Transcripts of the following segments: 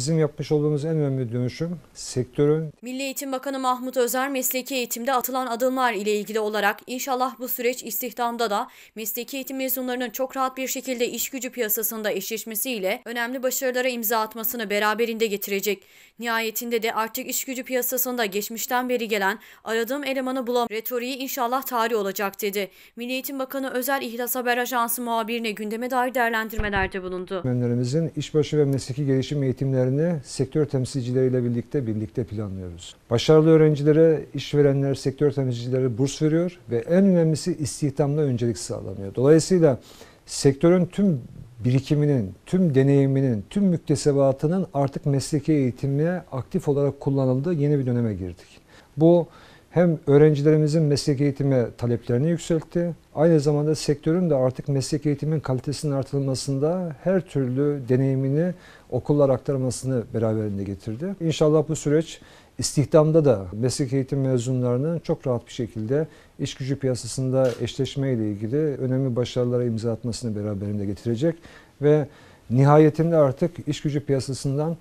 Bizim yapmış olduğumuz en önemli dönüşüm sektörün... Milli Eğitim Bakanı Mahmut Özer mesleki eğitimde atılan adımlar ile ilgili olarak inşallah bu süreç istihdamda da mesleki eğitim mezunlarının çok rahat bir şekilde iş gücü piyasasında eşleşmesiyle önemli başarılara imza atmasını beraberinde getirecek. Nihayetinde de artık iş gücü piyasasında geçmişten beri gelen aradığım elemanı bulam retoriği inşallah tarih olacak dedi. Milli Eğitim Bakanı Özer İhlas Haber Ajansı muhabirine gündeme dair değerlendirmelerde bulundu. Öğretmenlerimizin işbaşı ve mesleki gelişim eğitimleri eğitimlerini sektör temsilcileriyle birlikte birlikte planlıyoruz. Başarılı öğrencilere işverenler, sektör temsilcileri burs veriyor ve en önemlisi istihdamda öncelik sağlanıyor. Dolayısıyla sektörün tüm birikiminin, tüm deneyiminin, tüm müktesebatının artık mesleki eğitimine aktif olarak kullanıldığı yeni bir döneme girdik. Bu hem öğrencilerimizin meslek eğitimi taleplerini yükseltti. Aynı zamanda sektörün de artık meslek eğitimin kalitesinin artırılmasında her türlü deneyimini okullar aktarmasını beraberinde getirdi. İnşallah bu süreç istihdamda da meslek eğitim mezunlarının çok rahat bir şekilde iş gücü piyasasında eşleşme ile ilgili önemli başarılara imza atmasını beraberinde getirecek ve nihayetinde artık iş gücü piyasasından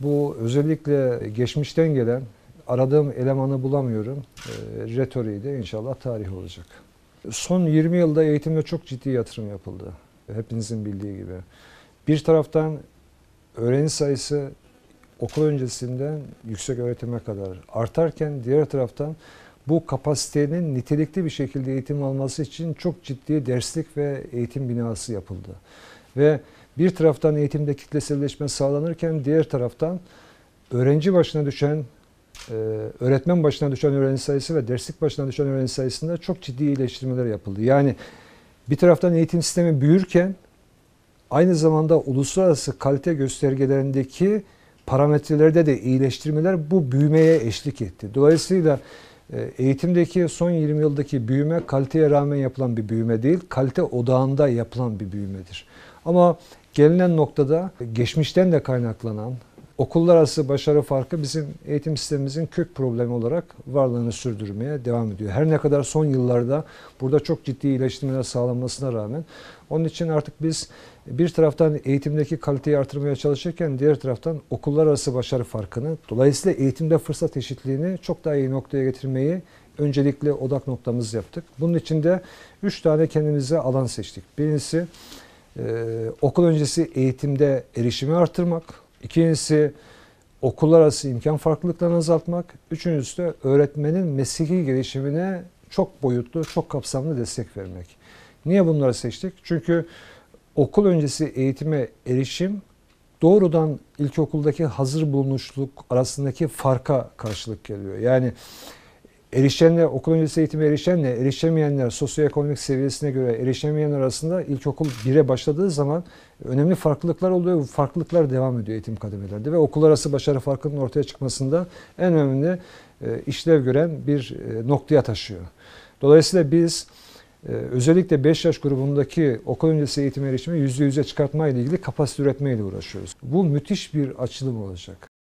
bu özellikle geçmişten gelen aradığım elemanı bulamıyorum. E, retoriği de inşallah tarih olacak. Son 20 yılda eğitimde çok ciddi yatırım yapıldı. Hepinizin bildiği gibi. Bir taraftan öğrenci sayısı okul öncesinden yüksek öğretime kadar artarken diğer taraftan bu kapasitenin nitelikli bir şekilde eğitim alması için çok ciddi derslik ve eğitim binası yapıldı. Ve bir taraftan eğitimde kitleselleşme sağlanırken diğer taraftan öğrenci başına düşen e, öğretmen başına düşen öğrenci sayısı ve derslik başına düşen öğrenci sayısında çok ciddi iyileştirmeler yapıldı. Yani bir taraftan eğitim sistemi büyürken aynı zamanda uluslararası kalite göstergelerindeki parametrelerde de iyileştirmeler bu büyümeye eşlik etti. Dolayısıyla e, eğitimdeki son 20 yıldaki büyüme kaliteye rağmen yapılan bir büyüme değil, kalite odağında yapılan bir büyümedir. Ama gelinen noktada geçmişten de kaynaklanan okullar arası başarı farkı bizim eğitim sistemimizin kök problemi olarak varlığını sürdürmeye devam ediyor. Her ne kadar son yıllarda burada çok ciddi iyileştirmeler sağlanmasına rağmen onun için artık biz bir taraftan eğitimdeki kaliteyi artırmaya çalışırken diğer taraftan okullar arası başarı farkını dolayısıyla eğitimde fırsat eşitliğini çok daha iyi noktaya getirmeyi öncelikle odak noktamız yaptık. Bunun için de üç tane kendimize alan seçtik. Birincisi ee, okul öncesi eğitimde erişimi artırmak, İkincisi okullar arası imkan farklılıklarını azaltmak. Üçüncüsü de öğretmenin mesleki gelişimine çok boyutlu, çok kapsamlı destek vermek. Niye bunları seçtik? Çünkü okul öncesi eğitime erişim doğrudan ilkokuldaki hazır bulunuşluk arasındaki farka karşılık geliyor. Yani Erişenle okul öncesi eğitime erişenle erişemeyenler, sosyoekonomik seviyesine göre erişemeyenler arasında ilkokul 1'e başladığı zaman önemli farklılıklar oluyor. Bu farklılıklar devam ediyor eğitim kademelerde ve okul arası başarı farkının ortaya çıkmasında en önemli e, işlev gören bir e, noktaya taşıyor. Dolayısıyla biz e, özellikle 5 yaş grubundaki okul öncesi eğitim erişimi %100'e ile ilgili kapasite üretmeyle uğraşıyoruz. Bu müthiş bir açılım olacak.